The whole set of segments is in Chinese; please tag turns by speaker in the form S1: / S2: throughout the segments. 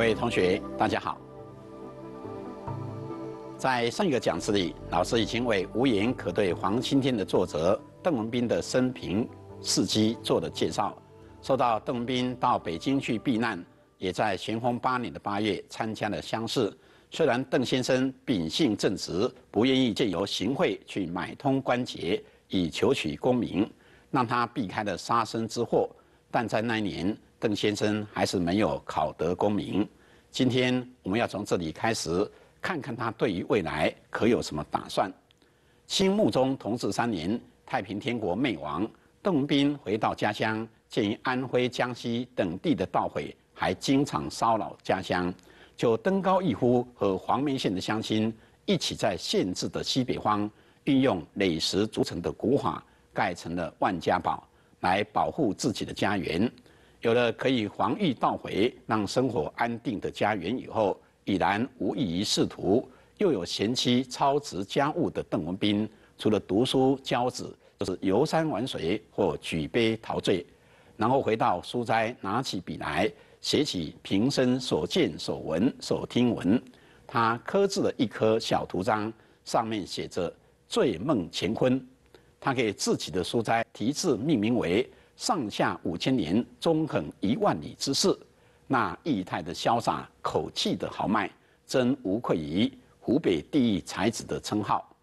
S1: 各位同学，大家好。在上一个讲师里，老师已经为《无言可对黄青天》的作者邓文斌的生平事迹做了介绍。说到邓文斌到北京去避难，也在咸丰八年的八月参加了乡试。虽然邓先生秉性正直，不愿意借由行贿去买通关节以求取功名，让他避开了杀身之祸，但在那一年。邓先生还是没有考得功名。今天我们要从这里开始，看看他对于未来可有什么打算。清穆宗同治三年，太平天国灭亡，邓斌回到家乡，鉴于安徽、江西等地的盗匪还经常骚扰家乡，就登高一呼，和黄梅县的乡亲一起在县治的西北方，运用垒石筑城的古法，盖成了万家堡，来保护自己的家园。有了可以防御倒回、让生活安定的家园以后，已然无异于仕途，又有贤妻操持家务的邓文斌，除了读书教子，就是游山玩水或举杯陶醉，然后回到书斋，拿起笔来写起平生所见所闻所听闻。他刻制了一颗小图章，上面写着“醉梦乾坤”，他给自己的书斋题字命名为。上下五千年，纵横一万里之势，那意态的潇洒，口气的豪迈，真无愧于湖北第一才子的称号。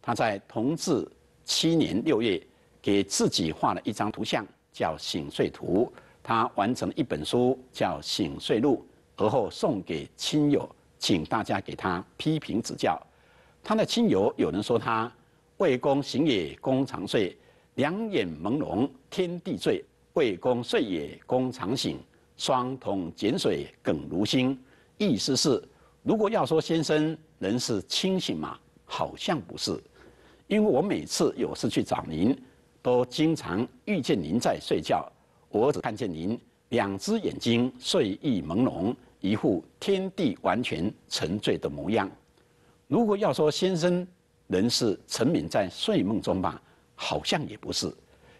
S1: 他在同治七年六月给自己画了一张图像，叫醒睡图。他完成了一本书，叫醒睡录，而后送给亲友，请大家给他批评指教。他的亲友有人说他为公行也公长睡。两眼朦胧，天地醉，为公睡也公常醒，双瞳剪水梗如新。意思是，如果要说先生人是清醒吗？好像不是，因为我每次有事去找您，都经常遇见您在睡觉，我只看见您两只眼睛睡意朦胧，一副天地完全沉醉的模样。如果要说先生人是沉眠在睡梦中吧。好像也不是，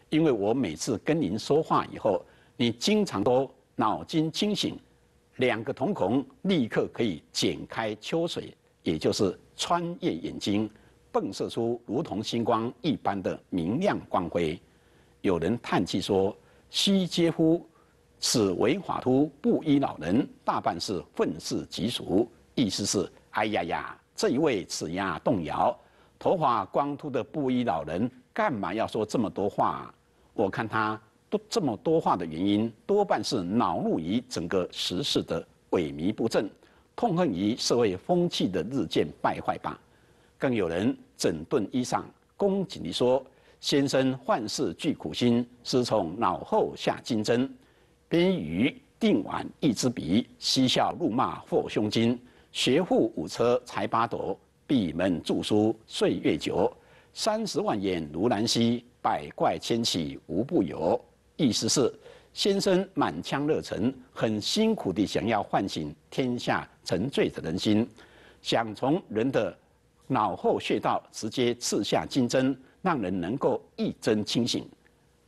S1: 因为我每次跟您说话以后，你经常都脑筋清醒，两个瞳孔立刻可以剪开秋水，也就是穿越眼睛，迸射出如同星光一般的明亮光辉。有人叹气说：“西嗟乎，此为法秃布衣老人，大半是愤世嫉俗。”意思是：“哎呀呀，这一位此牙动摇、头发光秃的布衣老人。”干嘛要说这么多话啊？我看他都这么多话的原因，多半是恼怒于整个时事的萎靡不振，痛恨于社会风气的日渐败坏吧。更有人整顿衣裳，恭敬地说：“先生万事俱苦心，师从脑后下金针。边余定碗一支笔，嬉笑怒骂或胸襟。学富五车才八斗，闭门著书岁月久。”三十万眼如兰溪，百怪千奇无不有。意思是，先生满腔热忱，很辛苦地想要唤醒天下沉醉的人心，想从人的脑后穴道直接刺下金针，让人能够一针清醒。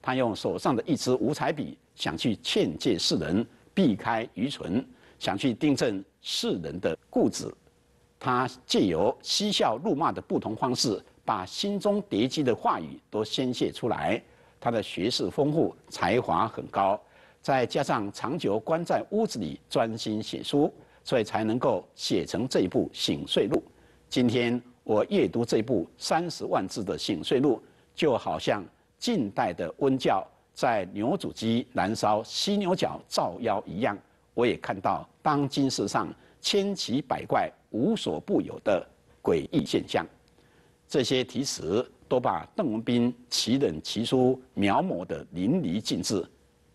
S1: 他用手上的一支五彩笔，想去劝诫世人避开愚蠢，想去订正世人的固执。他借由嬉笑怒骂的不同方式。把心中叠积的话语都宣泄出来。他的学识丰富，才华很高，再加上长久关在屋子里专心写书，所以才能够写成这一部《醒睡录》。今天我阅读这部三十万字的《醒睡录》，就好像近代的温教在牛渚矶燃烧犀牛角照妖一样，我也看到当今世上千奇百怪、无所不有的诡异现象。这些题词都把邓文斌其人其书描摹得淋漓尽致，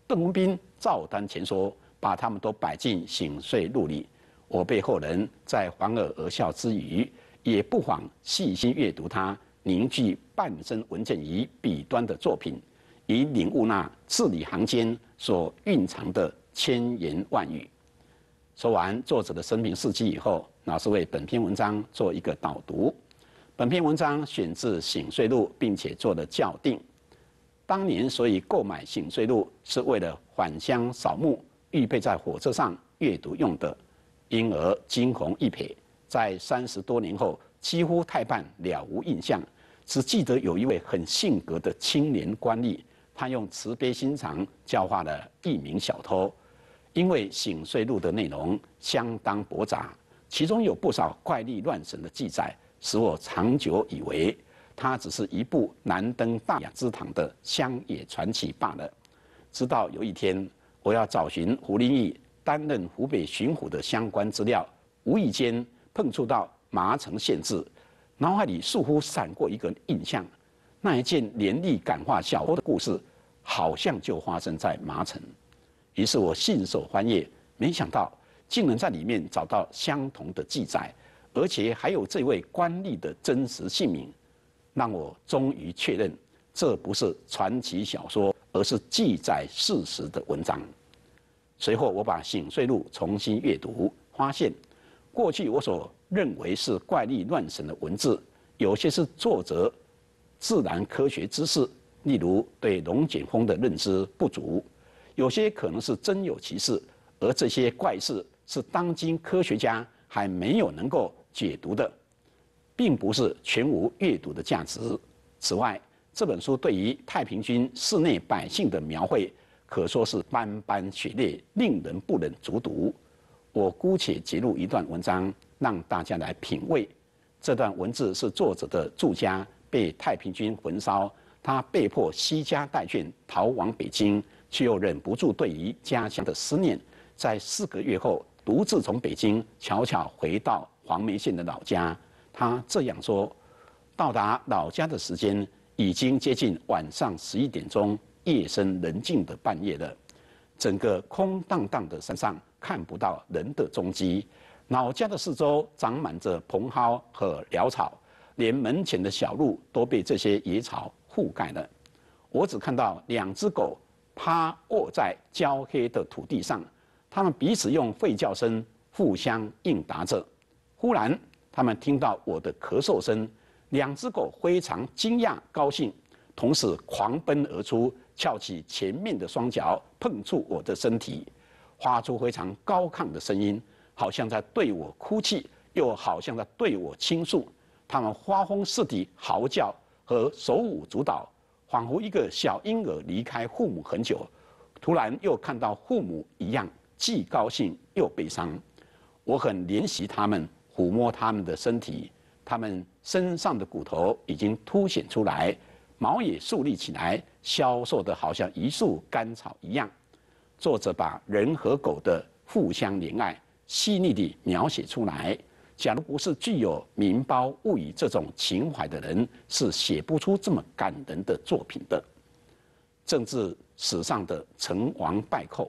S1: 邓文斌照单前说，把他们都摆进醒睡录里。我被后人在莞尔而笑之余，也不妨细心阅读他凝聚半生文卷于笔端的作品，以领悟那字里行间所蕴藏的千言万语。说完作者的生平事迹以后，老师为本篇文章做一个导读。本篇文章选自《醒睡录》，并且做了校订。当年所以购买《醒睡录》，是为了返乡扫墓，预备在火车上阅读用的，因而惊鸿一瞥，在三十多年后几乎太半了无印象，只记得有一位很性格的青年官吏，他用慈悲心肠教化了一名小偷。因为《醒睡录》的内容相当驳杂，其中有不少怪力乱神的记载。使我长久以为，它只是一部难登大雅之堂的乡野传奇罢了。直到有一天，我要找寻胡林翼担任湖北巡抚的相关资料，无意间碰触到麻城县志，脑海里似乎闪过一个印象，那一件连力感化小偷的故事，好像就发生在麻城。于是我信手翻阅，没想到竟能在里面找到相同的记载。而且还有这位官吏的真实姓名，让我终于确认这不是传奇小说，而是记载事实的文章。随后我把《醒睡录》重新阅读，发现过去我所认为是怪力乱神的文字，有些是作者自然科学知识，例如对龙卷风的认知不足；有些可能是真有其事，而这些怪事是当今科学家还没有能够。解读的，并不是全无阅读的价值。此外，这本书对于太平军室内百姓的描绘，可说是斑斑血泪，令人不忍卒读。我姑且截录一段文章，让大家来品味。这段文字是作者的住家被太平军焚烧，他被迫西家带眷逃往北京，却又忍不住对于家乡的思念，在四个月后，独自从北京悄悄回到。黄梅县的老家，他这样说：“到达老家的时间已经接近晚上十一点钟，夜深人静的半夜了。整个空荡荡的山上看不到人的踪迹。老家的四周长满着蓬蒿和潦草，连门前的小路都被这些野草覆盖了。我只看到两只狗趴卧在焦黑的土地上，它们彼此用吠叫声互相应答着。”忽然，他们听到我的咳嗽声，两只狗非常惊讶、高兴，同时狂奔而出，翘起前面的双脚，碰触我的身体，发出非常高亢的声音，好像在对我哭泣，又好像在对我倾诉。它们发疯似的嚎叫和手舞足蹈，仿佛一个小婴儿离开父母很久，突然又看到父母一样，既高兴又悲伤。我很怜惜他们。抚摸他们的身体，他们身上的骨头已经凸显出来，毛也竖立起来，消瘦得好像一束干草一样。作者把人和狗的互相怜爱细腻地描写出来。假如不是具有名包物语”这种情怀的人，是写不出这么感人的作品的。政治史上的成王败寇，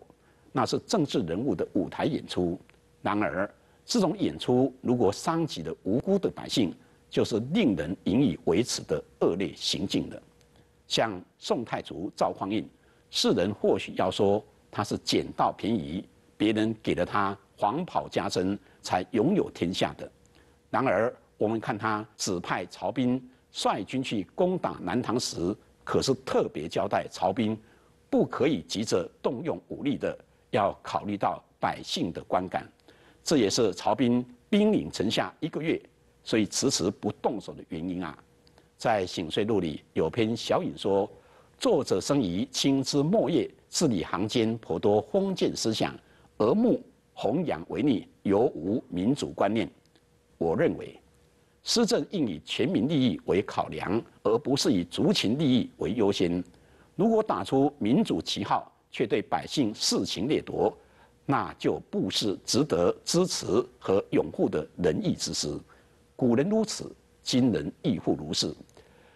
S1: 那是政治人物的舞台演出。然而，这种演出，如果伤及了无辜的百姓，就是令人引以为耻的恶劣行径了。像宋太祖赵匡胤，世人或许要说他是捡到便宜，别人给了他黄袍加身才拥有天下的。然而，我们看他指派曹兵率军去攻打南唐时，可是特别交代曹兵不可以急着动用武力的，要考虑到百姓的观感。这也是曹兵兵临城下一个月，所以迟迟不动手的原因啊。在《醒睡录》里有篇小引说，作者生疑，清枝末叶，字里行间颇多封建思想，而目弘扬为逆，尤无民主观念。我认为，施政应以全民利益为考量，而不是以族群利益为优先。如果打出民主旗号，却对百姓肆情掠夺。那就不是值得支持和拥护的仁义之师。古人如此，今人亦复如是。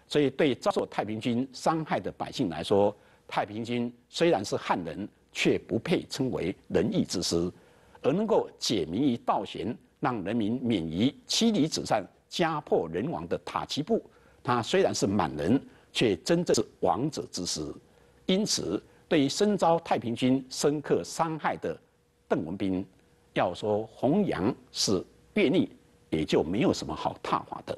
S1: 所以，对遭受太平军伤害的百姓来说，太平军虽然是汉人，却不配称为仁义之师；而能够解民于倒悬，让人民免于妻离子散、家破人亡的塔奇布，他虽然是满人，却真正是王者之师。因此，对于身遭太平军深刻伤害的，邓文斌要说弘扬是阅历，也就没有什么好探话的。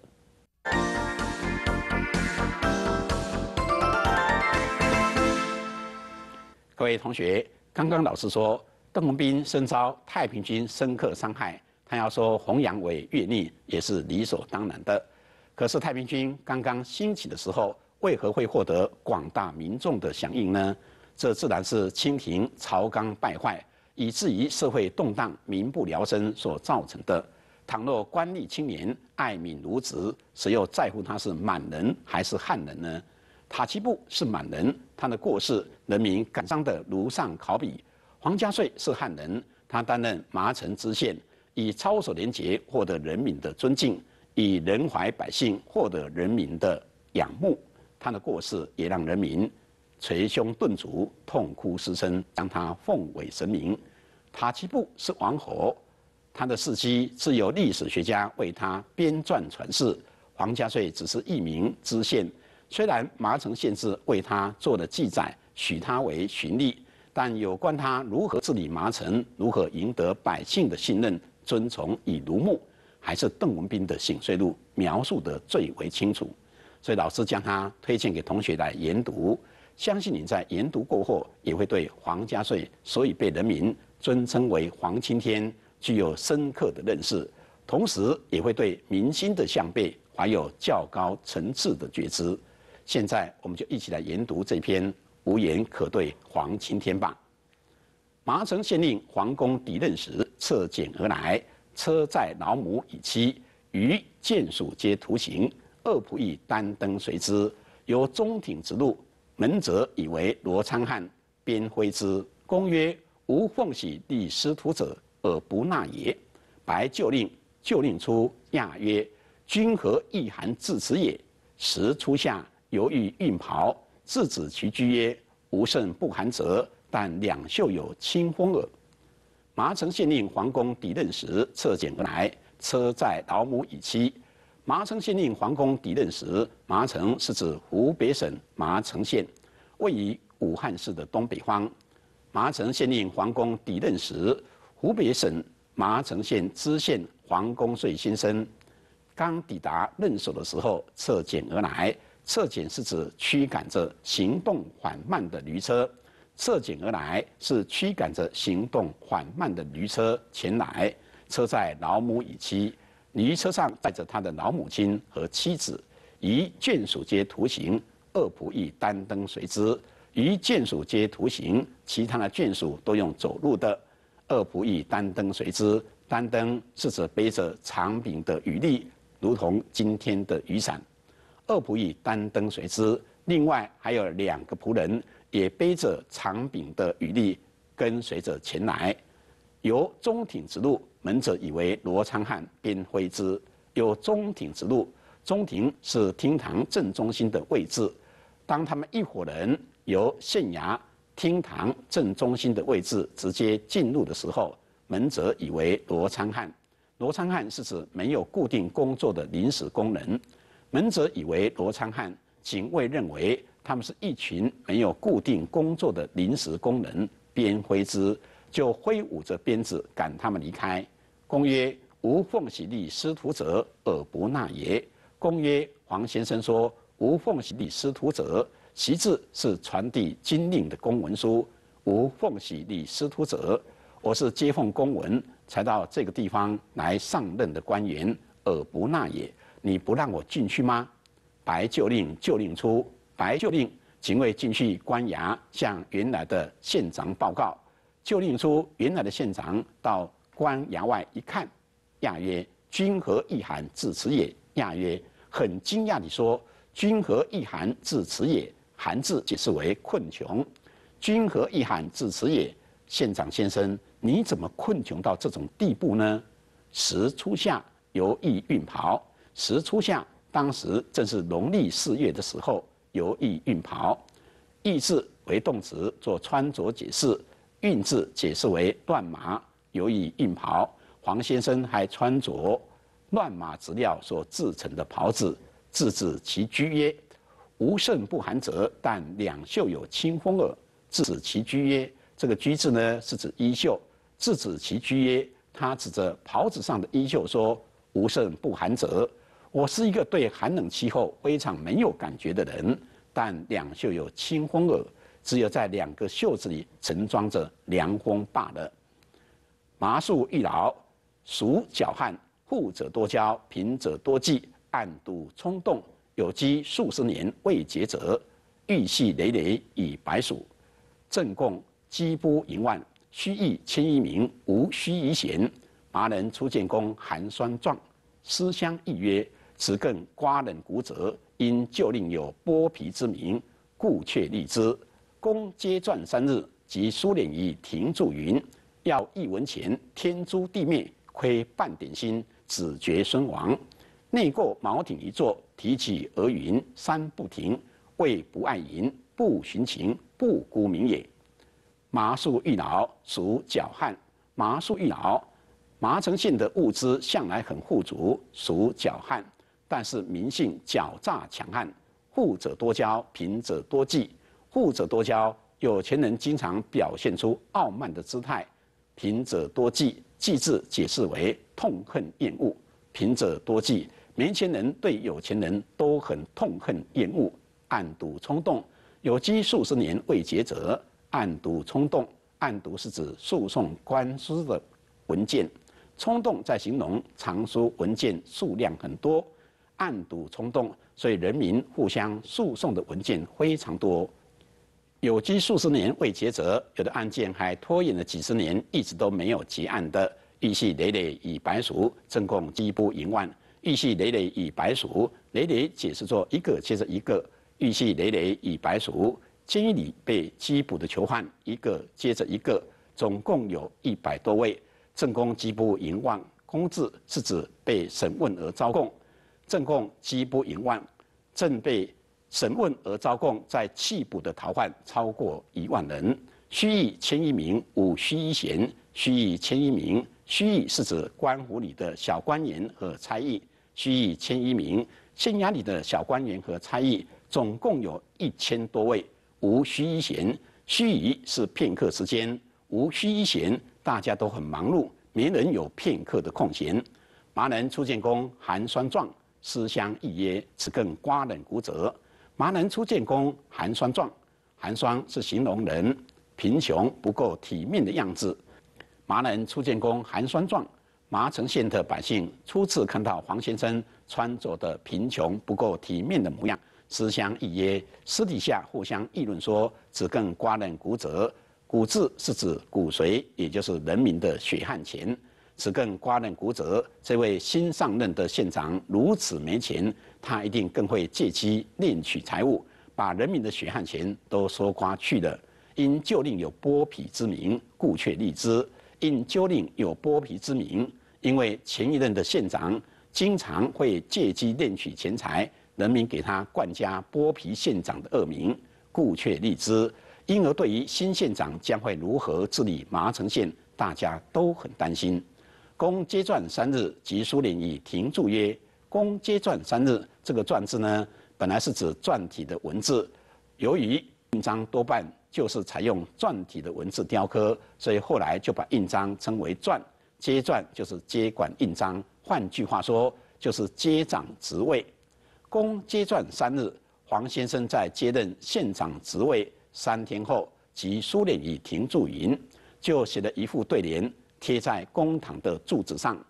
S1: 各位同学，刚刚老师说邓文斌身遭太平军深刻伤害，他要说弘扬为阅历也是理所当然的。可是太平军刚刚兴起的时候，为何会获得广大民众的响应呢？这自然是清廷朝纲败坏。以至于社会动荡、民不聊生所造成的。倘若官吏青年爱民如子，谁又在乎他是满人还是汉人呢？塔奇布是满人，他的过世，人民感伤的如上考比。黄家瑞是汉人，他担任麻城知县，以操守廉洁获得人民的尊敬，以仁怀百姓获得人民的仰慕，他的过世也让人民捶胸顿足、痛哭失声，将他奉为神明。塔吉布是王侯，他的事迹是由历史学家为他编撰传世。黄家瑞只是一名知县，虽然麻城县志为他做了记载，许他为循吏，但有关他如何治理麻城，如何赢得百姓的信任、尊崇与瞩目，还是邓文斌的《醒睡录》描述得最为清楚。所以，老师将他推荐给同学来研读，相信你在研读过后，也会对黄家瑞所以被人民尊称为黄青天，具有深刻的认识，同时也会对民心的向背怀有较高层次的觉知。现在，我们就一起来研读这篇《无言可对黄青天》吧。麻城县令黄公抵任时，策简而来，车载老母以妻，于健属皆徒刑，恶仆亦单登随之，由中庭直路，门者以为罗昌汉边挥之公曰。无奉喜立师徒者而不纳也。白就令就令出亚曰：“君何意寒至此也？”时初夏，犹豫运袍，自指其居曰：“吾甚不寒者，但两袖有清风耳。”麻城县令黄公抵任时，策简而来，车载老母以妻。麻城县令黄公抵任时，麻城是指湖北省麻城县，位于武汉市的东北方。麻城县令黄公抵任时，湖北省麻城县知县黄公遂先生刚抵达任守的时候，撤检而来。撤检是指驱赶着行动缓慢的驴车，撤检而来是驱赶着行动缓慢的驴车前来。车载老母与妻，驴车上载着他的老母亲和妻子，一眷属皆徒行，二仆亦担灯随之。于眷属皆徒行，其他的眷属都用走路的。二仆役担灯随之，担灯是指背着长柄的雨笠，如同今天的雨伞。二仆役担灯随之，另外还有两个仆人也背着长柄的雨笠，跟随着前来。由中庭之路，门者以为罗昌汉边挥之。有中庭之路，中庭是厅堂正中心的位置。当他们一伙人。由县衙厅堂正中心的位置直接进入的时候，门者以为罗昌汉。罗昌汉是指没有固定工作的临时工人。门者以为罗昌汉，警卫认为他们是一群没有固定工作的临时工人，边挥之就挥舞着鞭子赶他们离开。公曰：吾奉喜立师徒者，尔不纳也。公曰：黄先生说，吾奉喜立师徒者。其次是传递军令的公文书，无奉玺李司徒者，我是接奉公文才到这个地方来上任的官员，而不纳也，你不让我进去吗？白就令，就令出，白就令，警卫进去官衙，向原来的县长报告。就令出原来的县长到官衙外一看，亚曰：君何意函至此也？亚曰：很惊讶地说，君何意函至此也？寒字解释为困穷，君何意寒至此也？县长先生，你怎么困穷到这种地步呢？时初夏，犹意运袍。时初夏，当时正是农历四月的时候，犹意运袍。意字为动词，做穿着解释。运字解释为乱麻，犹意运袍。黄先生还穿着乱麻织料所制成的袍子，自字其居耶？无胜不寒泽，但两袖有清风耳。自指其居曰：“这个居字呢，是指衣袖。自指其居曰，他指着袍子上的衣袖说：‘无胜不寒泽。’我是一个对寒冷气候非常没有感觉的人，但两袖有清风耳，只有在两个袖子里盛装着凉风罢了。麻树易老，暑脚汗，富者多骄，贫者多计，暗度冲动。有积数十年未结者，玉系累累以白数，正共积波盈万，虚役千余名，无虚于贤。麻人初见公寒酸状，思乡亦曰：此更瓜冷骨折，因旧令有剥皮之名，故却立之。公皆撰三日，即书敛以停住云：要一文钱，天诛地灭；亏半点心，子绝孙亡。内购茅顶一座，提起鹅云山不停。为不爱银，不寻情，不沽名也。麻树易老属狡悍，麻树易老，麻城县的物资向来很富足，属狡悍，但是民性狡诈强悍，富者多骄，贫者多忌，富者多骄，有钱人经常表现出傲慢的姿态，贫者多忌，忌字解释为痛恨厌恶，贫者多忌。年轻人对有钱人都很痛恨、厌恶，暗度冲动，有积数十年未结者，暗度冲动。暗度是指诉讼官司的文件，冲动在形容藏书文件数量很多，暗度冲动，所以人民互相诉讼的文件非常多。有积数十年未结者，有的案件还拖延了几十年，一直都没有结案的，利息累累已白俗，正供积不盈万。玉系累累以白数，累累解释作一个接着一个。玉系累累以白数，监狱里被缉捕的囚犯一个接着一个，总共有一百多位。正供拘捕淫妄，公字是指被审问而招供。正供拘捕淫妄，正被审问而招供，在缉捕的逃犯超过一万人。虚役千一名，五虚一贤，虚役千一名，虚役是指官府里的小官员和差役。虚一千一名，县衙里的小官员和差役总共有一千多位。无虚一闲，虚一是片刻时间，无虚一闲，大家都很忙碌，没人有片刻的空闲。麻人初见公，寒酸状，思乡一噎，此更瓜冷骨折。麻人初见公，寒酸状，寒酸是形容人贫穷不够体面的样子。麻人初见公，寒酸状。麻城县的百姓初次看到黄先生穿着的贫穷不够体面的模样，私相一约，私底下互相议论说：“只更瓜人骨折，骨质是指骨髓，也就是人民的血汗钱。只更瓜人骨折，这位新上任的县长如此没钱，他一定更会借机敛取财物，把人民的血汗钱都搜刮去了。因旧令有剥皮之名，故却立之；因旧令有剥皮之名。”因为前一任的县长经常会借机敛取钱财，人民给他冠加“剥皮县长”的恶名，故却立之。因而对于新县长将会如何治理麻城县，大家都很担心。公揭传三日，即苏联已停住曰：“公揭传三日。”这个“传”字呢，本来是指篆体的文字。由于印章多半就是采用篆体的文字雕刻，所以后来就把印章称为“篆”。接篆就是接管印章，换句话说就是接掌职位。公接篆三日，黄先生在接任县长职位三天后，即书面已停驻营，就写了一副对联贴在公堂的柱子上：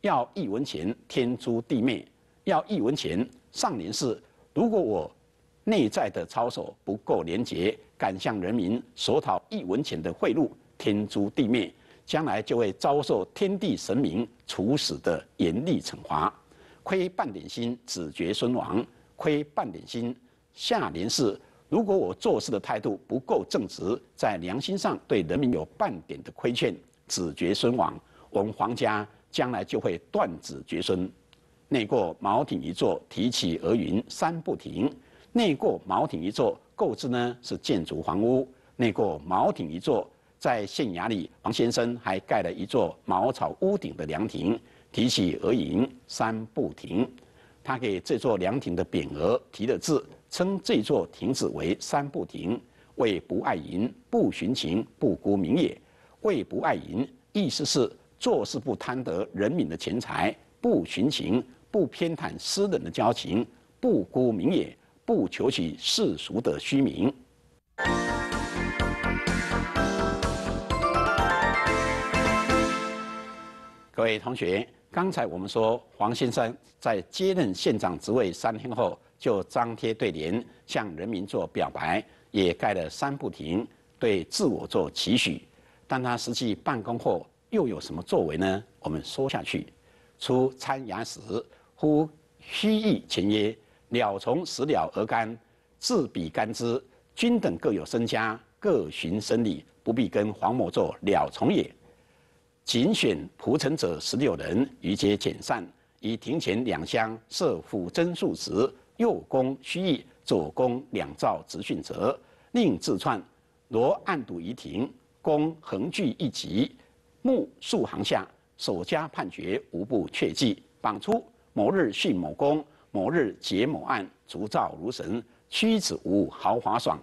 S1: 要一文钱，天诛地灭；要一文钱，上联是：如果我内在的操守不够廉洁，敢向人民索讨一文钱的贿赂，天诛地灭。将来就会遭受天地神明处死的严厉惩罚，亏半点心，子绝孙亡；亏半点心，下联是：如果我做事的态度不够正直，在良心上对人民有半点的亏欠，子绝孙亡。我们皇家将来就会断子绝孙。内过茅亭一座，提起鹅云三不停；内过茅亭一座，购置呢是建筑房屋；内过茅亭一座。在县衙里，王先生还盖了一座茅草屋顶的凉亭，提起额“银三不亭”。他给这座凉亭的匾额题的字，称这座亭子为“三不亭”，谓不爱银、不徇情、不沽名也。谓不爱银，意思是做事不贪得人民的钱财；不寻情，不偏袒私人的交情；不沽名也，不求取世俗的虚名。各位同学，刚才我们说黄先生在接任县长职位三天后就张贴对联向人民做表白，也盖了三不亭对自我做期许。但他实际办公后又有什么作为呢？我们说下去。出参阳时，呼虚意前曰：“鸟虫食鸟而干，自比干之，均等各有身家，各寻生理，不必跟黄某做鸟虫也。”谨选蒲城者十六人，于皆遣散。以庭前两厢设府真数职，右公虚役，左公两赵执训则，令自创。罗案牍于庭，公横聚一级，目数行下，首家判决无不确记。榜出某日讯某公，某日结某案，足照如神。屈子无豪华爽，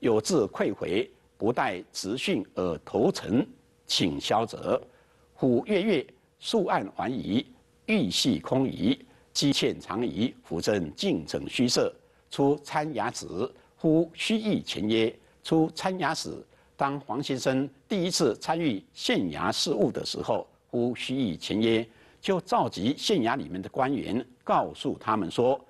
S1: 有自愧回，不待执训而投诚，请消责。虎月月，树暗环移，玉隙空移，鸡欠长移，浮振，尽成虚设。出参牙齿，忽虚意前曰：“出参牙齿。当黄先生第一次参与县衙事务的时候，忽虚意前曰：“就召集县衙里面的官员，告诉他们说：‘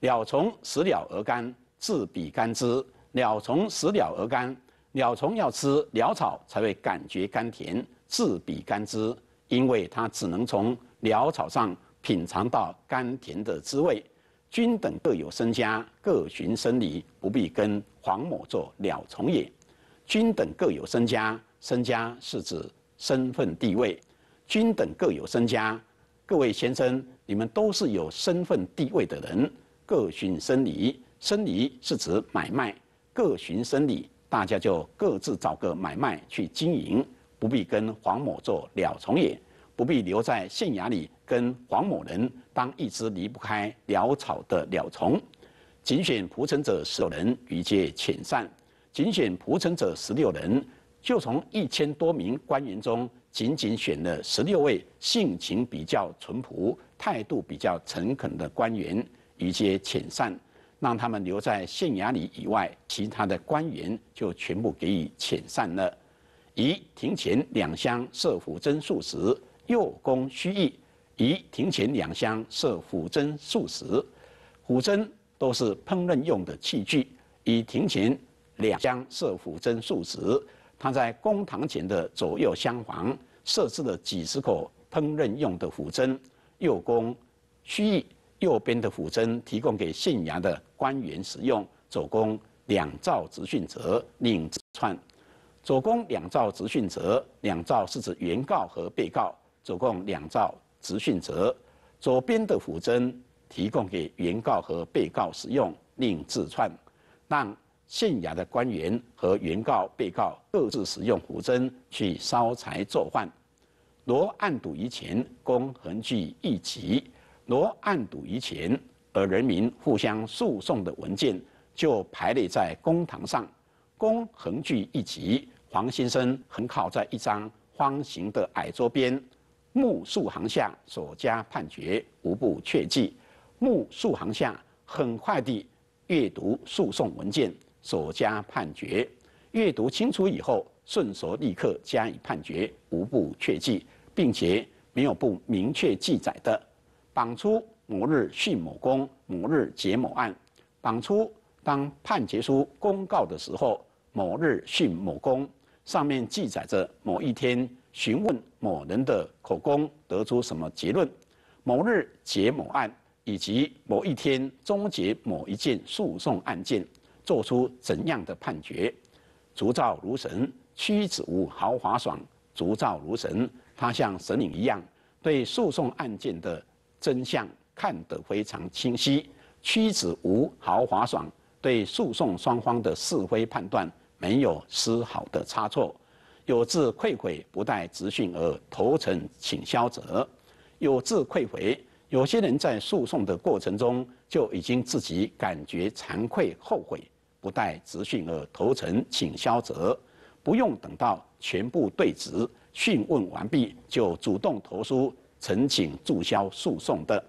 S1: 鸟虫食鸟而甘，自比甘之；鸟虫食鸟而甘，鸟虫要吃鸟草才会感觉甘甜。’”自比甘之，因为他只能从潦草上品尝到甘甜的滋味。均等各有身家，各寻生理，不必跟黄某做鸟虫也。均等各有身家，身家是指身份地位。均等各有身家，各位先生，你们都是有身份地位的人。各寻生理，生理是指买卖。各寻生理，大家就各自找个买卖去经营。不必跟黄某做鸟虫，也不必留在县衙里跟黄某人当一只离不开潦草的鸟虫。仅选仆从者十六人，于皆遣散；仅选仆从者十六人，就从一千多名官员中，仅仅选了十六位性情比较淳朴、态度比较诚恳的官员，于皆遣散，让他们留在县衙里以外，其他的官员就全部给予遣散了。仪庭前两厢设虎甑数十，右弓虚义；仪庭前两厢设虎甑数十，虎甑都是烹饪用的器具。仪庭前两厢设虎甑数十，他在公堂前的左右厢房设置了几十口烹饪用的虎甑。右弓虚义，右边的虎甑提供给信阳的官员使用。左公两赵执训泽领串。左公两造执讯责，两造是指原告和被告，左公两造执讯责。左边的虎针提供给原告和被告使用，另自串，让县衙的官员和原告、被告各自使用虎针去烧柴做饭。罗案赌于前，公横据一级；罗案赌于前，而人民互相诉讼的文件就排列在公堂上，公横据一级。黄先生横靠在一张方形的矮桌边，目数行下所加判决无不确记。目数行下很快地阅读诉讼文件所加判决，阅读清楚以后，顺手立刻加以判决，无不确记，并且没有不明确记载的。榜出某日讯某公，某日结某案。榜出当判决书公告的时候，某日讯某公。上面记载着某一天询问某人的口供，得出什么结论；某日结某案，以及某一天终结某一件诉讼案件，做出怎样的判决。烛照如神，屈子无豪华爽，烛照如神。他像神灵一样，对诉讼案件的真相看得非常清晰。屈子无豪华爽对诉讼双方的是非判断。没有丝毫的差错，有志愧悔不待执讯而投诚请销者，有志愧悔。有些人在诉讼的过程中就已经自己感觉惭愧后悔，不待执讯而投诚请销者，不用等到全部对质讯问完毕就主动投书陈请注销诉讼的。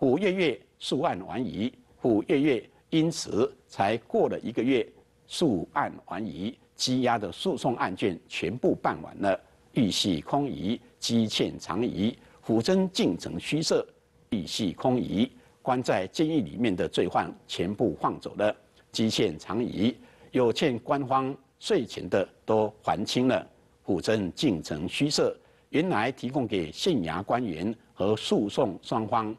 S1: 五月月诉案完矣，五月月因此才过了一个月。诉案完疑积压的诉讼案卷全部办完了；玉玺空疑，积欠长疑，虎针进城虚设，玉玺空疑，关在监狱里面的罪犯全部放走了；积欠长疑，有欠官方税钱的都还清了；虎针进城虚设。原来提供给县衙官员和诉讼双方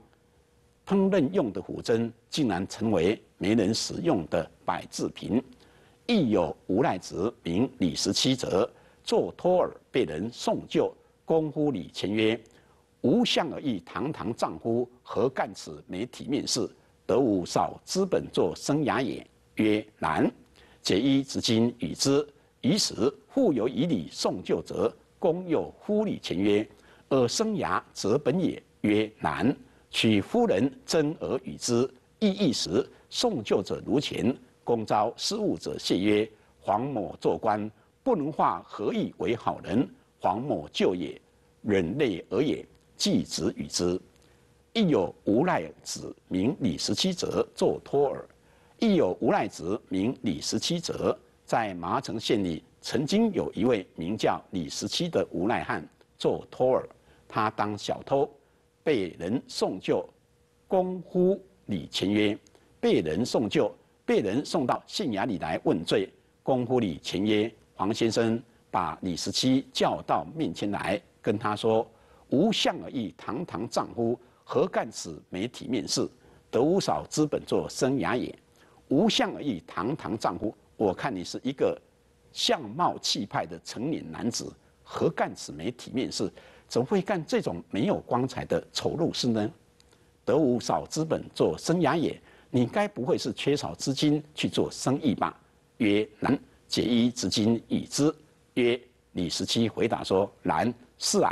S1: 烹饪用的虎针，竟然成为没人使用的摆置品。亦有无奈子名李十七者，作托尔被人送救，公呼礼前曰：“吾向尔意堂堂丈夫，何干此没体面事？得吾少资本做生涯也。”曰：“难。”解衣执金与之，以使复有以礼送旧者，公又呼礼前曰：“尔生涯则本也。”曰：“难。”取夫人真而与之，亦一时送旧者如前。公招失物者谢曰：“黄某做官不能化何意为好人，黄某就也，忍泪而也，即子与之。”亦有无赖子名李十七者做托儿，亦有无赖子名李十七者，在麻城县里曾经有一位名叫李十七的无赖汉做托儿，他当小偷，被人送救，公呼李前曰：“被人送救。”被人送到县衙里来问罪。功夫里前夜，黄先生把李十七叫到面前来，跟他说：“无相而已，堂堂丈夫，何干此没体面事？得无少资本做生涯也？无相而已，堂堂丈夫，我看你是一个相貌气派的成年男子，何干此没体面事？怎么会干这种没有光彩的丑陋事呢？得无少资本做生涯也？”你该不会是缺少资金去做生意吧？曰：难。解衣资金以之。曰：李十七回答说：难。是啊，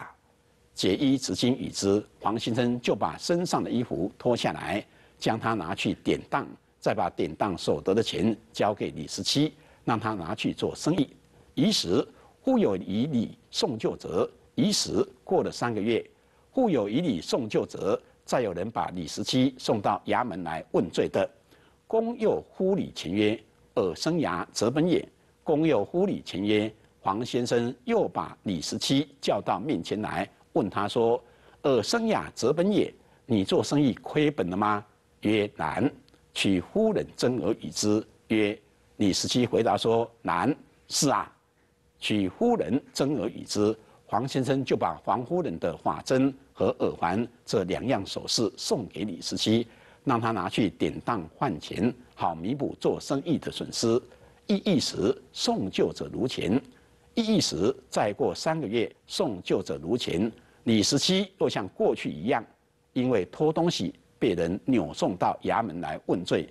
S1: 解衣资金已知，黄先生就把身上的衣服脱下来，将它拿去典当，再把典当所得的钱交给李十七，让他拿去做生意。一时忽有以礼送旧折。一时过了三个月，忽有以礼送旧折。再有人把李十七送到衙门来问罪的，公又呼李前曰：“尔生牙则本也。”公又呼李前曰：“黄先生又把李十七叫到面前来，问他说：‘尔生牙则本也，你做生意亏本了吗？’曰：‘难。’取夫人争而与之曰：李十七回答说：‘难。’是啊，取夫人争而与之，黄先生就把黄夫人的法针 和耳环这两样首饰送给李十七，让他拿去典当换钱，好弥补做生意的损失。一一时送旧者如前，一一时再过三个月送旧者如前。李十七若像过去一样，因为偷东西被人扭送到衙门来问罪，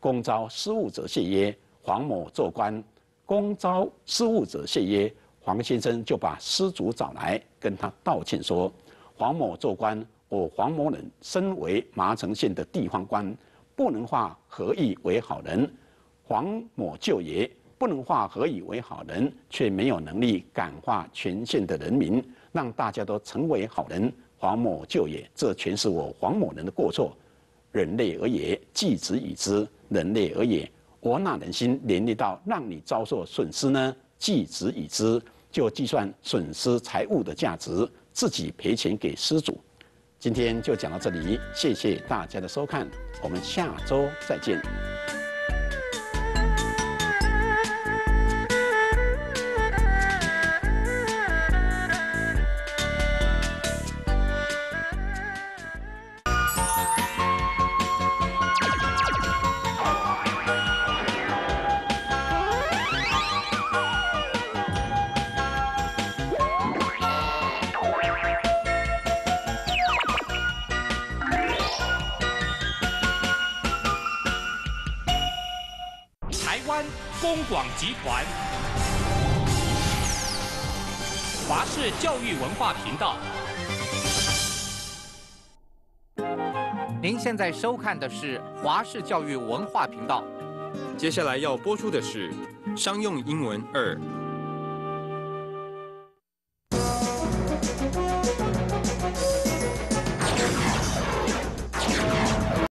S1: 公招失物者谢曰：“黄某做官。”公招失物者谢曰：“黄先生就把失主找来，跟他道歉说。”黄某做官，我黄某人身为麻城县的地方官，不能化何以为好人。黄某舅爷不能化何以为好人，却没有能力感化全县的人民，让大家都成为好人。黄某舅爷，这全是我黄某人的过错。人类而也，既子已知，人类而也，我哪忍心连累到让你遭受损失呢？既子已知，就计算损失财物的价值。自己赔钱给失主。今天就讲到这里，谢谢大家的收看，我们下周再见。广集团，华视教育文化频道。您现在收看的是华视教育文化频道。接下来要播出的是《商用英文二》。